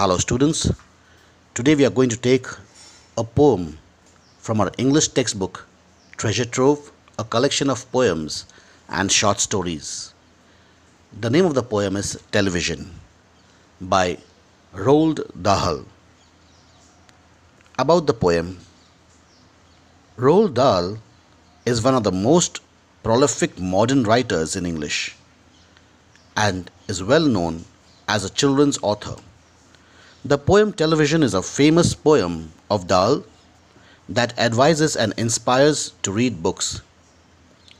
Hello students, today we are going to take a poem from our English textbook Treasure Trove, a collection of poems and short stories. The name of the poem is Television by Roald Dahl. About the poem, Roald Dahl is one of the most prolific modern writers in English and is well known as a children's author. The poem Television is a famous poem of Dahl that advises and inspires to read books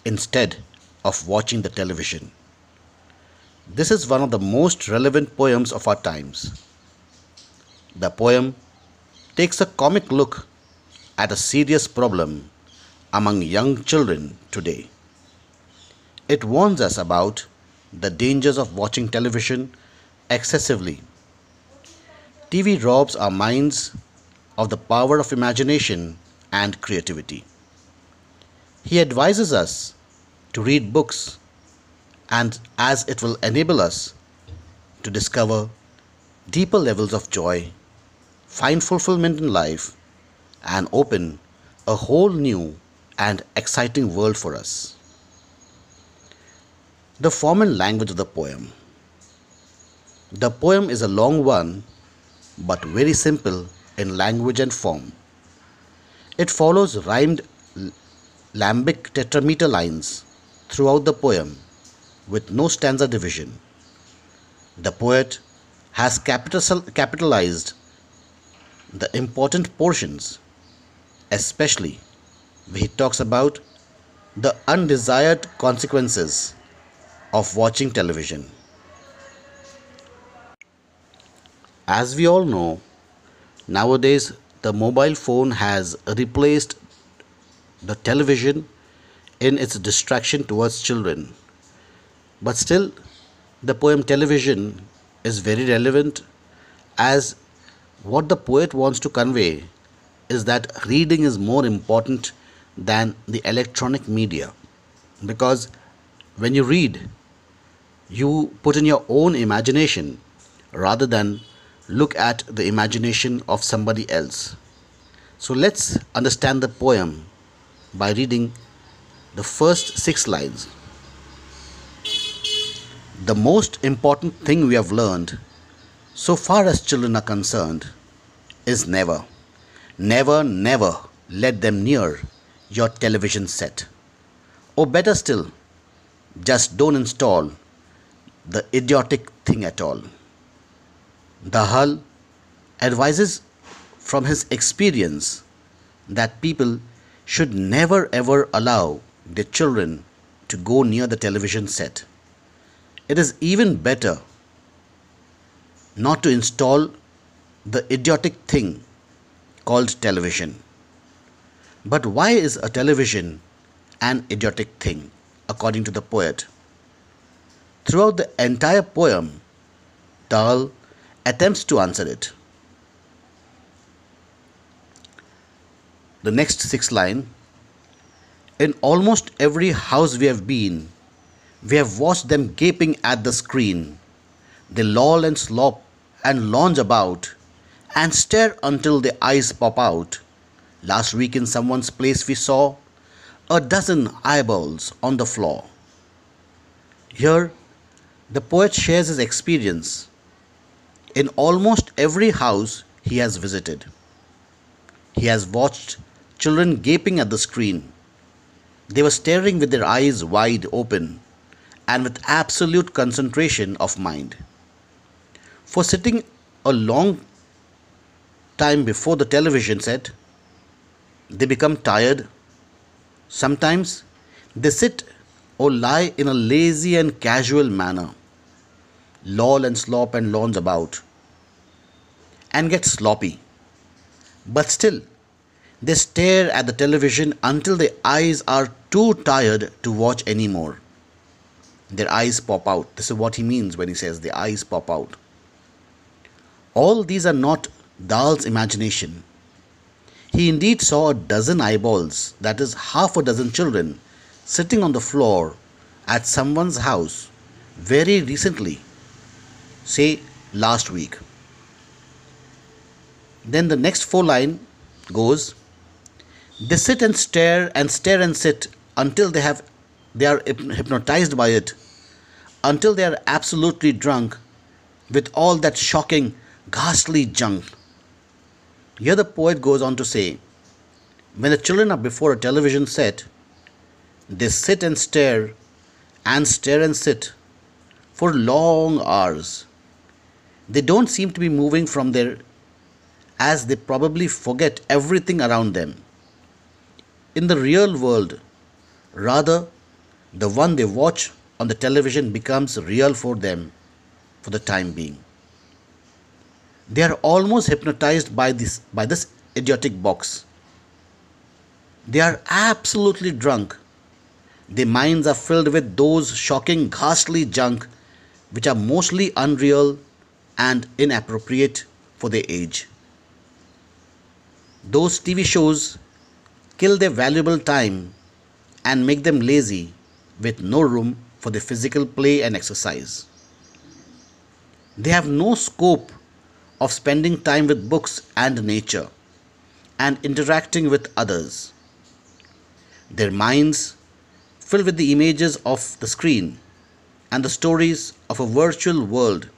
instead of watching the television. This is one of the most relevant poems of our times. The poem takes a comic look at a serious problem among young children today. It warns us about the dangers of watching television excessively TV robs our minds of the power of imagination and creativity. He advises us to read books, and as it will enable us to discover deeper levels of joy, find fulfillment in life, and open a whole new and exciting world for us. The formal language of the poem. The poem is a long one but very simple in language and form. It follows rhymed lambic tetrameter lines throughout the poem with no stanza division. The poet has capitalized the important portions, especially where he talks about the undesired consequences of watching television. As we all know, nowadays the mobile phone has replaced the television in its distraction towards children. But still, the poem Television is very relevant as what the poet wants to convey is that reading is more important than the electronic media because when you read, you put in your own imagination rather than look at the imagination of somebody else. So let's understand the poem by reading the first six lines. The most important thing we have learned, so far as children are concerned, is never, never, never let them near your television set. Or better still, just don't install the idiotic thing at all. Dahal advises from his experience that people should never ever allow their children to go near the television set. It is even better not to install the idiotic thing called television. But why is a television an idiotic thing, according to the poet? Throughout the entire poem, Dahl attempts to answer it. The next six line In almost every house we have been, we have watched them gaping at the screen. They loll and slop and lounge about and stare until their eyes pop out. Last week in someone's place, we saw a dozen eyeballs on the floor. Here, the poet shares his experience in almost every house he has visited. He has watched children gaping at the screen. They were staring with their eyes wide open and with absolute concentration of mind. For sitting a long time before the television set, they become tired. Sometimes they sit or lie in a lazy and casual manner loll and slop and lounge about and get sloppy. But still, they stare at the television until their eyes are too tired to watch anymore. Their eyes pop out. This is what he means when he says the eyes pop out. All these are not Dal's imagination. He indeed saw a dozen eyeballs, that is, half a dozen children, sitting on the floor at someone's house very recently say last week then the next four line goes they sit and stare and stare and sit until they have they are hypnotized by it until they are absolutely drunk with all that shocking ghastly junk here the poet goes on to say when the children are before a television set they sit and stare and stare and sit for long hours they don't seem to be moving from there, as they probably forget everything around them. In the real world, rather, the one they watch on the television becomes real for them for the time being. They are almost hypnotized by this, by this idiotic box. They are absolutely drunk. Their minds are filled with those shocking, ghastly junk which are mostly unreal and inappropriate for their age. Those TV shows kill their valuable time and make them lazy with no room for the physical play and exercise. They have no scope of spending time with books and nature and interacting with others. Their minds filled with the images of the screen and the stories of a virtual world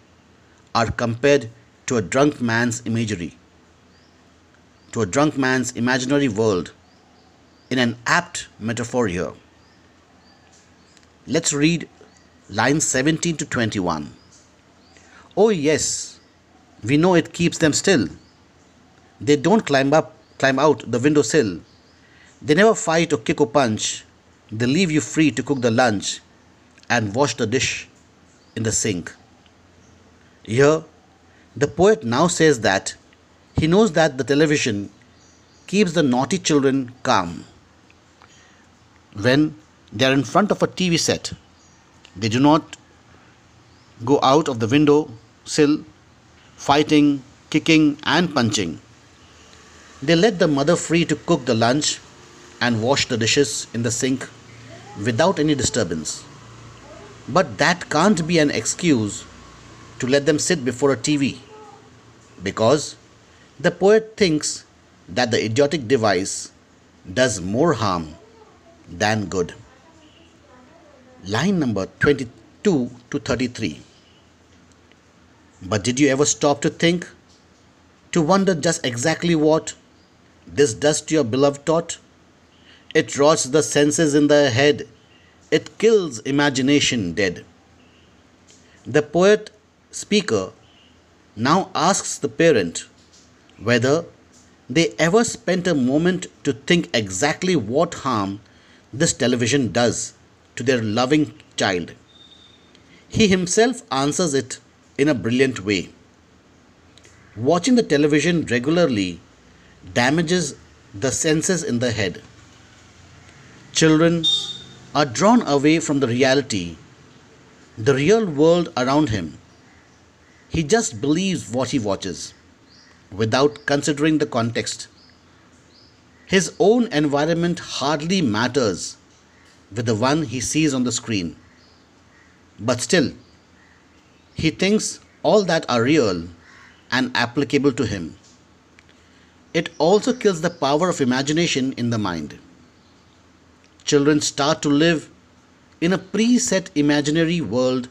are compared to a drunk man's imagery, to a drunk man's imaginary world, in an apt metaphor here. Let's read lines 17 to 21. Oh, yes, we know it keeps them still. They don't climb up, climb out the window sill. They never fight or kick or punch. They leave you free to cook the lunch and wash the dish in the sink. Here, the poet now says that he knows that the television keeps the naughty children calm. When they are in front of a TV set, they do not go out of the window sill, fighting, kicking, and punching. They let the mother free to cook the lunch and wash the dishes in the sink without any disturbance. But that can't be an excuse to let them sit before a TV because the poet thinks that the idiotic device does more harm than good. Line number 22 to 33. But did you ever stop to think, to wonder just exactly what this does to your beloved thought? It rots the senses in the head, it kills imagination dead. The poet speaker now asks the parent whether they ever spent a moment to think exactly what harm this television does to their loving child. He himself answers it in a brilliant way. Watching the television regularly damages the senses in the head. Children are drawn away from the reality, the real world around him he just believes what he watches without considering the context. His own environment hardly matters with the one he sees on the screen. But still, he thinks all that are real and applicable to him. It also kills the power of imagination in the mind. Children start to live in a preset imaginary world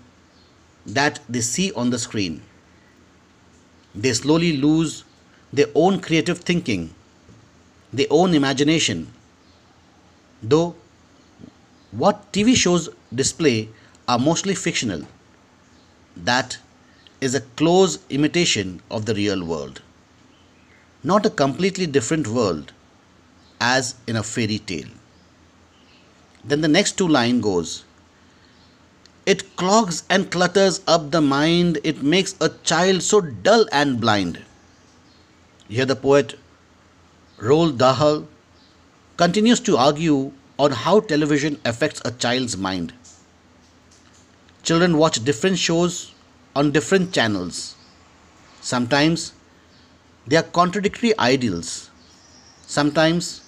that they see on the screen. They slowly lose their own creative thinking, their own imagination. Though what TV shows display are mostly fictional, that is a close imitation of the real world. Not a completely different world as in a fairy tale. Then the next two line goes it clogs and clutters up the mind. It makes a child so dull and blind. Here the poet Roald Dahl continues to argue on how television affects a child's mind. Children watch different shows on different channels. Sometimes they are contradictory ideals. Sometimes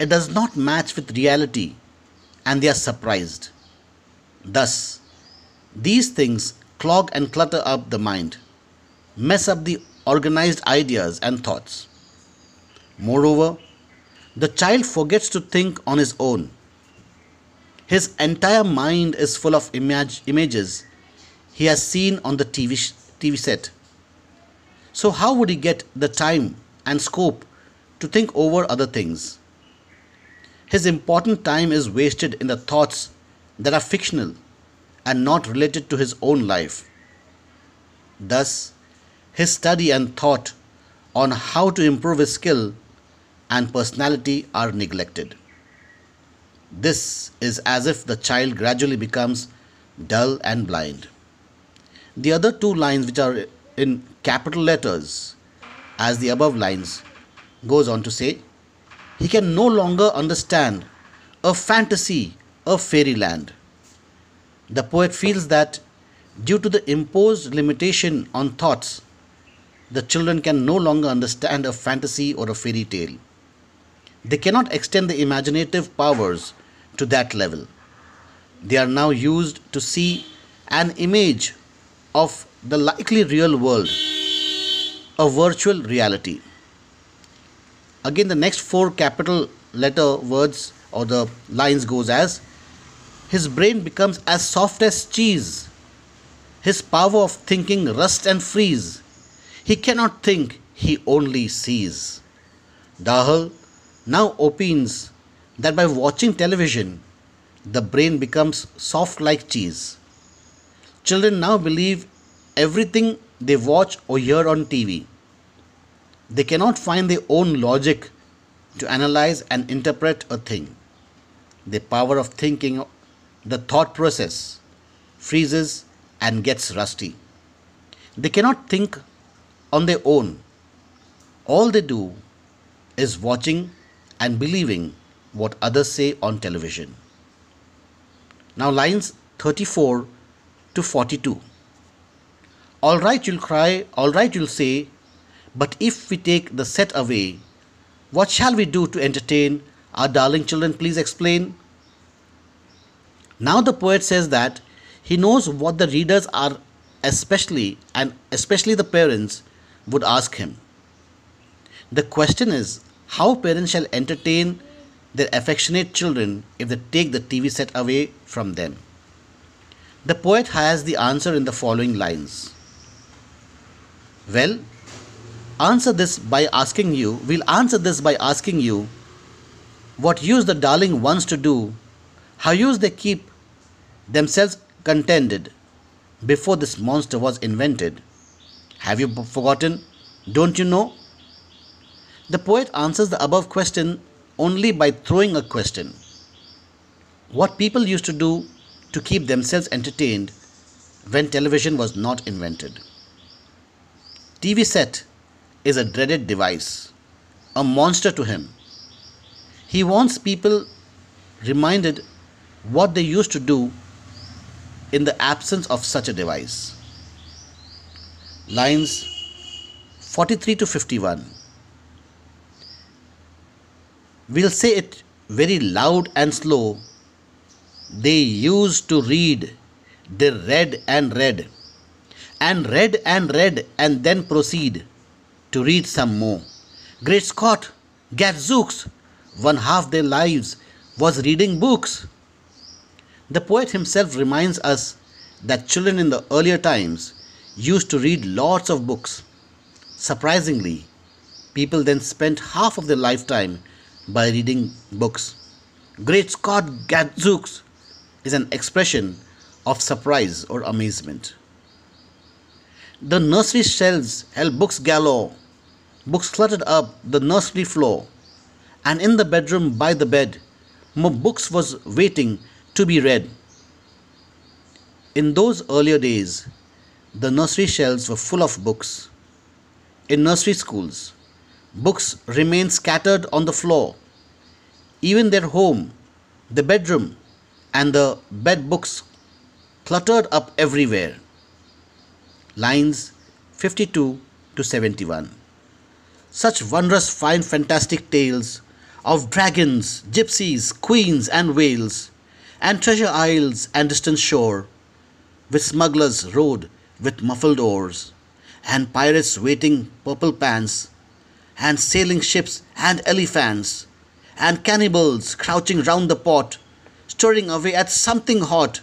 it does not match with reality and they are surprised. Thus, these things clog and clutter up the mind, mess up the organized ideas and thoughts. Moreover, the child forgets to think on his own. His entire mind is full of imag- images he has seen on the TV, sh- TV set. So, how would he get the time and scope to think over other things? His important time is wasted in the thoughts that are fictional and not related to his own life. Thus, his study and thought on how to improve his skill and personality are neglected. This is as if the child gradually becomes dull and blind. The other two lines, which are in capital letters, as the above lines, goes on to say, he can no longer understand a fantasy of fairyland. The poet feels that due to the imposed limitation on thoughts, the children can no longer understand a fantasy or a fairy tale. They cannot extend the imaginative powers to that level. They are now used to see an image of the likely real world, a virtual reality. Again, the next four capital letter words or the lines goes as his brain becomes as soft as cheese. His power of thinking rusts and freeze. He cannot think, he only sees. Dahal now opines that by watching television, the brain becomes soft like cheese. Children now believe everything they watch or hear on TV. They cannot find their own logic to analyze and interpret a thing. The power of thinking the thought process freezes and gets rusty. They cannot think on their own. All they do is watching and believing what others say on television. Now, lines 34 to 42. All right, you'll cry, all right, you'll say, but if we take the set away, what shall we do to entertain our darling children? Please explain. Now the poet says that he knows what the readers are especially and especially the parents would ask him. The question is how parents shall entertain their affectionate children if they take the TV set away from them. The poet has the answer in the following lines. Well, answer this by asking you, we'll answer this by asking you what use the darling wants to do, how use they keep themselves contended before this monster was invented. Have you forgotten? Don't you know? The poet answers the above question only by throwing a question. What people used to do to keep themselves entertained when television was not invented. TV set is a dreaded device, a monster to him. He wants people reminded what they used to do in the absence of such a device. Lines 43 to 51. We'll say it very loud and slow. They used to read, they read and read, and read and read, and then proceed to read some more. Great Scott, gadzooks, one half their lives was reading books. The poet himself reminds us that children in the earlier times used to read lots of books. Surprisingly, people then spent half of their lifetime by reading books. Great Scott Gadzooks is an expression of surprise or amazement. The nursery shelves held books galore, books cluttered up the nursery floor, and in the bedroom by the bed, more books was waiting to be read. In those earlier days, the nursery shelves were full of books. In nursery schools, books remained scattered on the floor. Even their home, the bedroom, and the bed books cluttered up everywhere. Lines 52 to 71. Such wondrous, fine, fantastic tales of dragons, gypsies, queens, and whales and treasure isles and distant shore, with smugglers rowed with muffled oars, and pirates waiting purple pans, and sailing ships and elephants, and cannibals crouching round the pot, stirring away at something hot.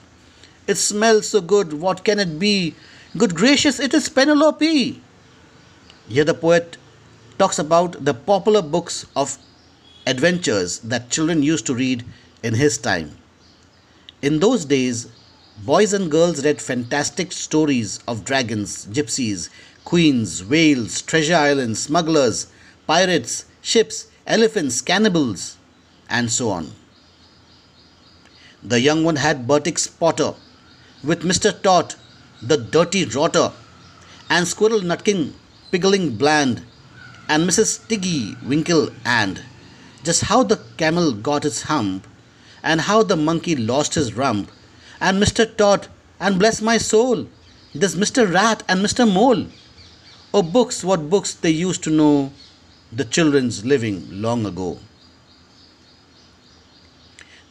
It smells so good, what can it be? Good gracious, it is Penelope! Here the poet talks about the popular books of adventures that children used to read in his time. In those days, boys and girls read fantastic stories of dragons, gypsies, queens, whales, treasure islands, smugglers, pirates, ships, elephants, cannibals, and so on. The young one had Burtick's Potter, with Mr. Tot, the dirty rotter, and Squirrel Nutkin, Piggling Bland, and Mrs. Tiggy, Winkle, and just how the camel got its hump and how the monkey lost his rump, and Mr. Todd, and bless my soul, this Mr. Rat and Mr. Mole. Oh, books, what books they used to know the children's living long ago.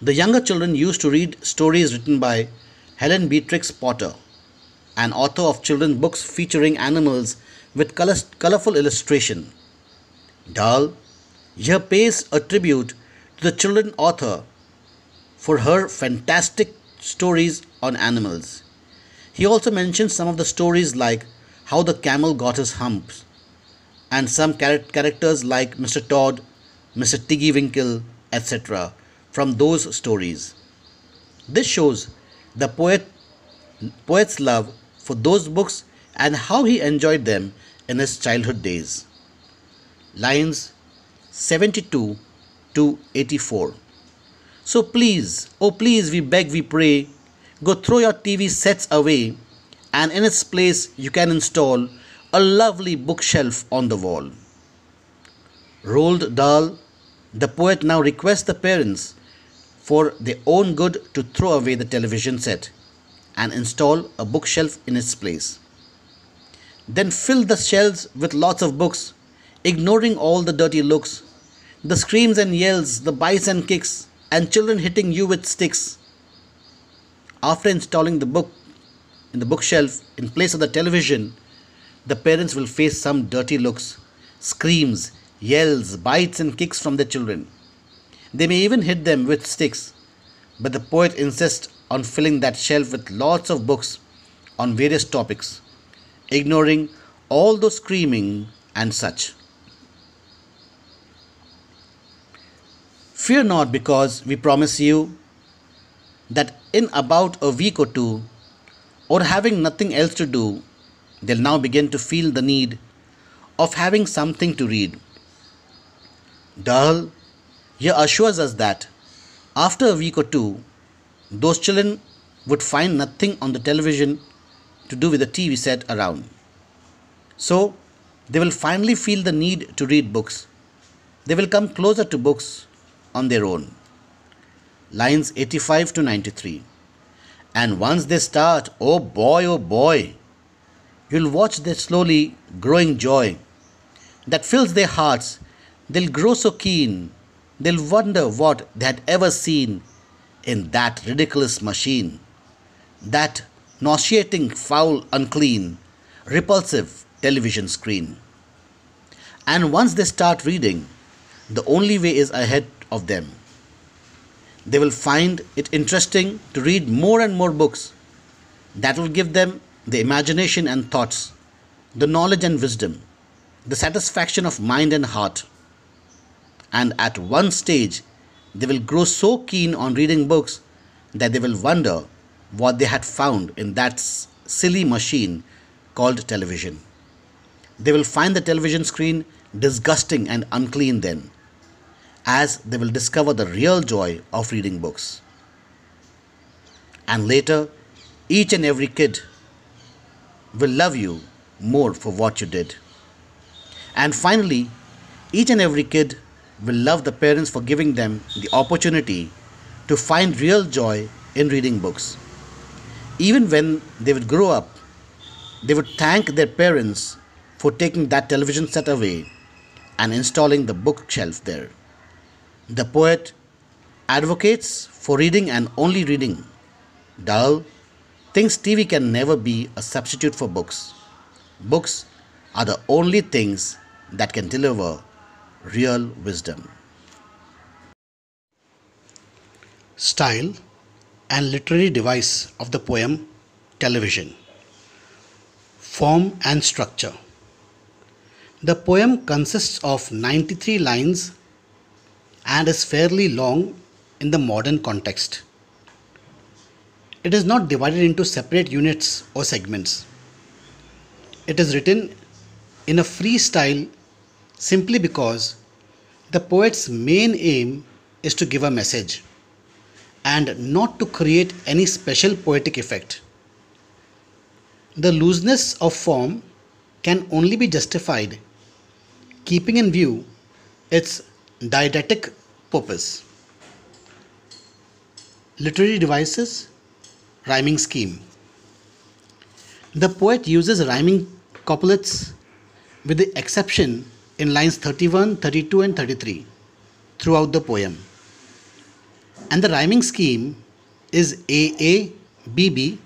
The younger children used to read stories written by Helen Beatrix Potter, an author of children's books featuring animals with colorful illustration. Dahl here pays a tribute to the children author for her fantastic stories on animals. He also mentions some of the stories like How the Camel Got His Humps, and some characters like Mr. Todd, Mr. Tiggy Winkle, etc., from those stories. This shows the poet, poet's love for those books and how he enjoyed them in his childhood days. Lines 72 to 84. So please, oh please, we beg, we pray, go throw your TV sets away and in its place you can install a lovely bookshelf on the wall. Rolled Dahl, the poet, now requests the parents for their own good to throw away the television set and install a bookshelf in its place. Then fill the shelves with lots of books, ignoring all the dirty looks, the screams and yells, the bites and kicks, and children hitting you with sticks. After installing the book in the bookshelf in place of the television, the parents will face some dirty looks, screams, yells, bites, and kicks from their children. They may even hit them with sticks, but the poet insists on filling that shelf with lots of books on various topics, ignoring all those screaming and such. Fear not, because we promise you that in about a week or two, or having nothing else to do, they'll now begin to feel the need of having something to read. Dahl here assures us that after a week or two, those children would find nothing on the television to do with the TV set around. So, they will finally feel the need to read books. They will come closer to books on their own. Lines 85 to 93. And once they start, oh boy, oh boy, you'll watch their slowly growing joy that fills their hearts. They'll grow so keen, they'll wonder what they had ever seen in that ridiculous machine, that nauseating, foul, unclean, repulsive television screen. And once they start reading, the only way is ahead of them. They will find it interesting to read more and more books that will give them the imagination and thoughts, the knowledge and wisdom, the satisfaction of mind and heart. And at one stage, they will grow so keen on reading books that they will wonder what they had found in that silly machine called television. They will find the television screen disgusting and unclean then as they will discover the real joy of reading books. And later, each and every kid will love you more for what you did. And finally, each and every kid will love the parents for giving them the opportunity to find real joy in reading books. Even when they would grow up, they would thank their parents for taking that television set away and installing the bookshelf there. The poet advocates for reading and only reading. Dahl thinks TV can never be a substitute for books. Books are the only things that can deliver real wisdom. Style and literary device of the poem Television. Form and structure. The poem consists of 93 lines and is fairly long in the modern context. It is not divided into separate units or segments. It is written in a free style simply because the poet's main aim is to give a message and not to create any special poetic effect. The looseness of form can only be justified keeping in view its didactic purpose literary devices rhyming scheme the poet uses rhyming couplets with the exception in lines 31 32 and 33 throughout the poem and the rhyming scheme is aa bb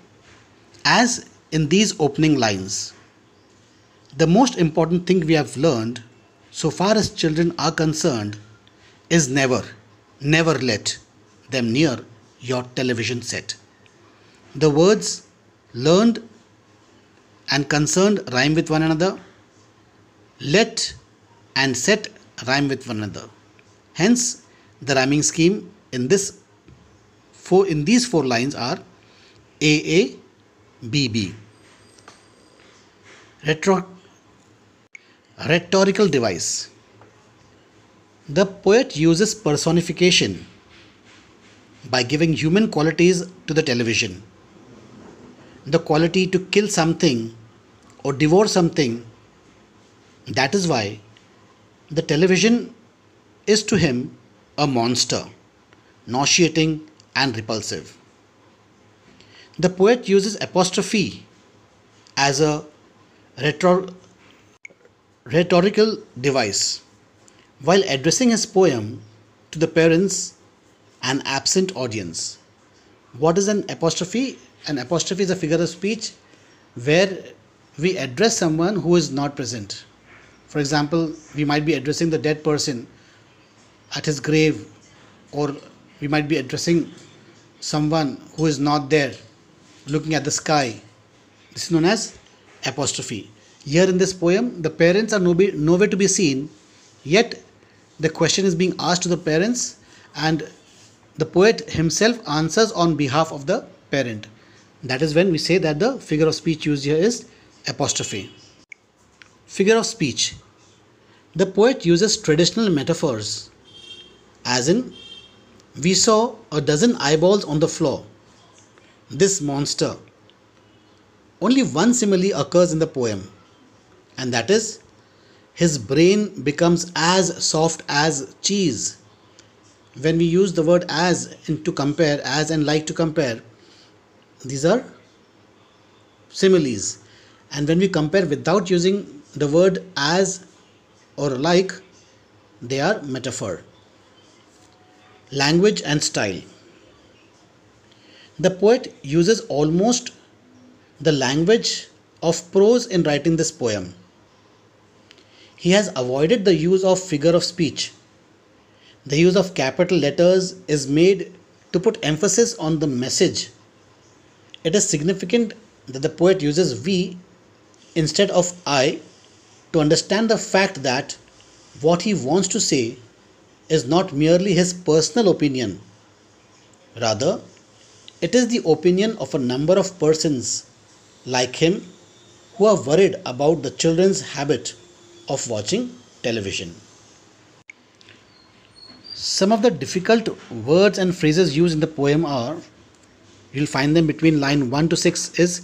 as in these opening lines the most important thing we have learned so far as children are concerned, is never, never let them near your television set. The words learned and concerned rhyme with one another. Let and set rhyme with one another. Hence, the rhyming scheme in this four in these four lines are A A B B. Retro Rhetorical device. The poet uses personification by giving human qualities to the television. The quality to kill something or devour something. That is why the television is to him a monster, nauseating and repulsive. The poet uses apostrophe as a retro rhetorical device. While addressing his poem to the parents an absent audience, what is an apostrophe? An apostrophe is a figure of speech where we address someone who is not present. For example, we might be addressing the dead person at his grave, or we might be addressing someone who is not there looking at the sky. This is known as apostrophe. Here in this poem, the parents are nowhere to be seen, yet the question is being asked to the parents, and the poet himself answers on behalf of the parent. That is when we say that the figure of speech used here is apostrophe. Figure of speech. The poet uses traditional metaphors, as in, we saw a dozen eyeballs on the floor. This monster. Only one simile occurs in the poem and that is his brain becomes as soft as cheese. When we use the word as to compare, as and like to compare, these are similes. And when we compare without using the word as or like, they are metaphor. Language and style. The poet uses almost the language of prose in writing this poem he has avoided the use of figure of speech. The use of capital letters is made to put emphasis on the message. It is significant that the poet uses we instead of I to understand the fact that what he wants to say is not merely his personal opinion. Rather, it is the opinion of a number of persons like him who are worried about the children's habit of watching television. Some of the difficult words and phrases used in the poem are you'll find them between line 1 to 6 is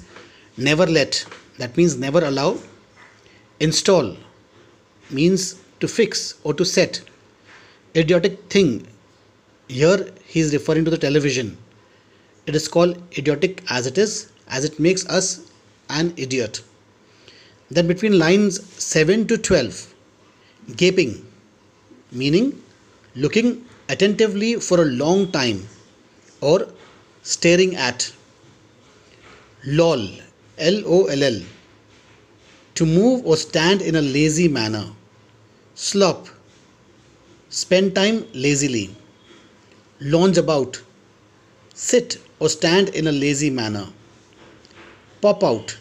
never let that means never allow install means to fix or to set idiotic thing here he is referring to the television it is called idiotic as it is as it makes us an idiot that between lines 7 to 12, gaping, meaning looking attentively for a long time or staring at. LOL, L O L L, to move or stand in a lazy manner. Slop, spend time lazily. Lounge about, sit or stand in a lazy manner. Pop out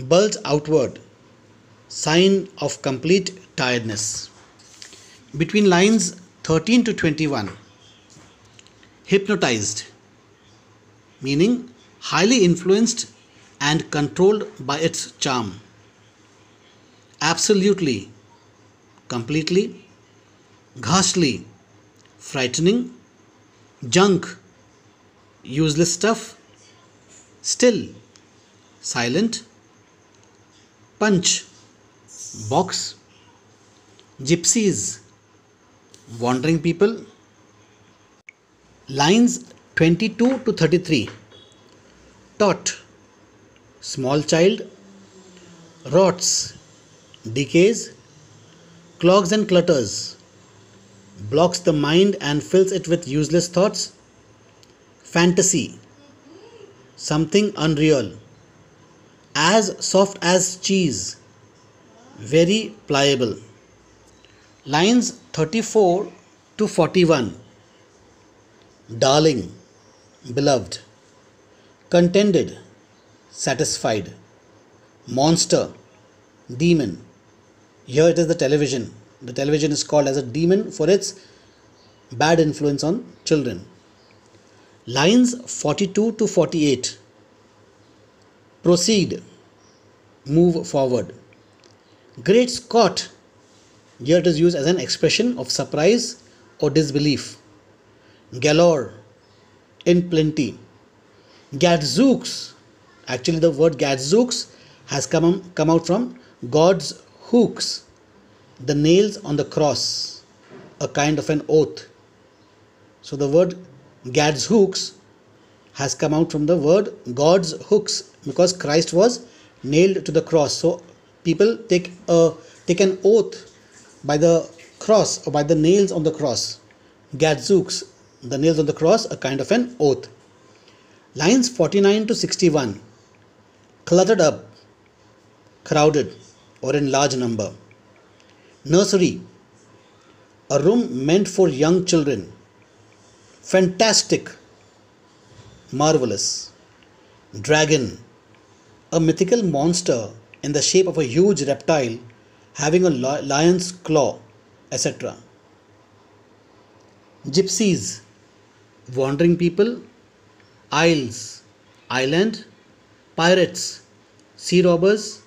bulge outward, sign of complete tiredness. Between lines 13 to 21, hypnotized, meaning highly influenced and controlled by its charm. Absolutely, completely, ghastly, frightening, junk, useless stuff, still, silent, Punch, Box, Gypsies, Wandering People. Lines 22 to 33. Tot, Small Child, Rots, Decays, Clogs and Clutters, Blocks the mind and fills it with useless thoughts. Fantasy, Something unreal as soft as cheese, very pliable. Lines 34 to 41 Darling, beloved, contented, satisfied, monster, demon. Here it is the television. The television is called as a demon for its bad influence on children. Lines 42 to 48 proceed, move forward. Great Scott! Here it is used as an expression of surprise or disbelief. Galore, in plenty. Gadzooks, actually, the word gadzooks has come, come out from God's hooks, the nails on the cross, a kind of an oath. So the word gadzooks has come out from the word God's hooks because Christ was nailed to the cross. So people take a take an oath by the cross or by the nails on the cross. Gadzooks, the nails on the cross, a kind of an oath. Lines 49 to 61 cluttered up, crowded, or in large number. Nursery, a room meant for young children. Fantastic, marvelous. Dragon, a mythical monster in the shape of a huge reptile having a lion's claw, etc. Gypsies, wandering people, isles, island, pirates, sea robbers,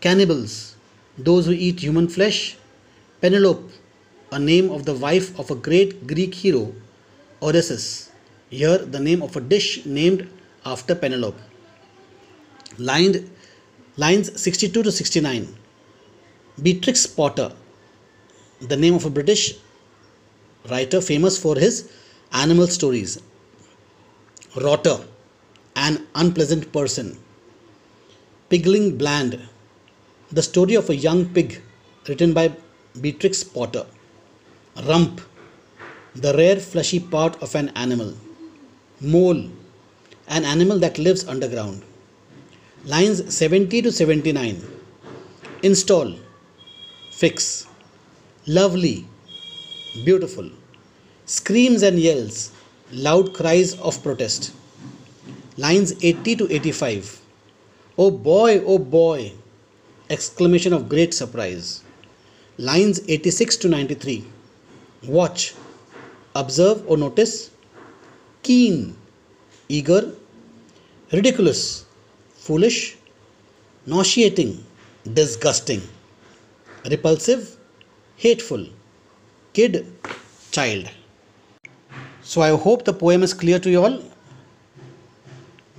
cannibals, those who eat human flesh, Penelope, a name of the wife of a great Greek hero, Odysseus. Here, the name of a dish named after Penelope lined, lines 62 to 69. Beatrix Potter, the name of a British writer famous for his animal stories. Rotter, an unpleasant person. Pigling Bland, the story of a young pig, written by Beatrix Potter. Rump, the rare fleshy part of an animal. Mole, an animal that lives underground lines 70 to 79 install fix lovely beautiful screams and yells loud cries of protest lines 80 to 85 oh boy oh boy exclamation of great surprise lines 86 to 93 watch observe or notice keen eager ridiculous foolish, nauseating, disgusting, repulsive, hateful, kid, child. So I hope the poem is clear to you all.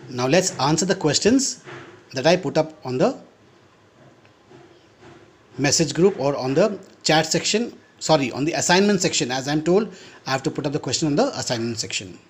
Now let's answer the questions that I put up on the message group or on the chat section sorry on the assignment section as i'm told i have to put up the question on the assignment section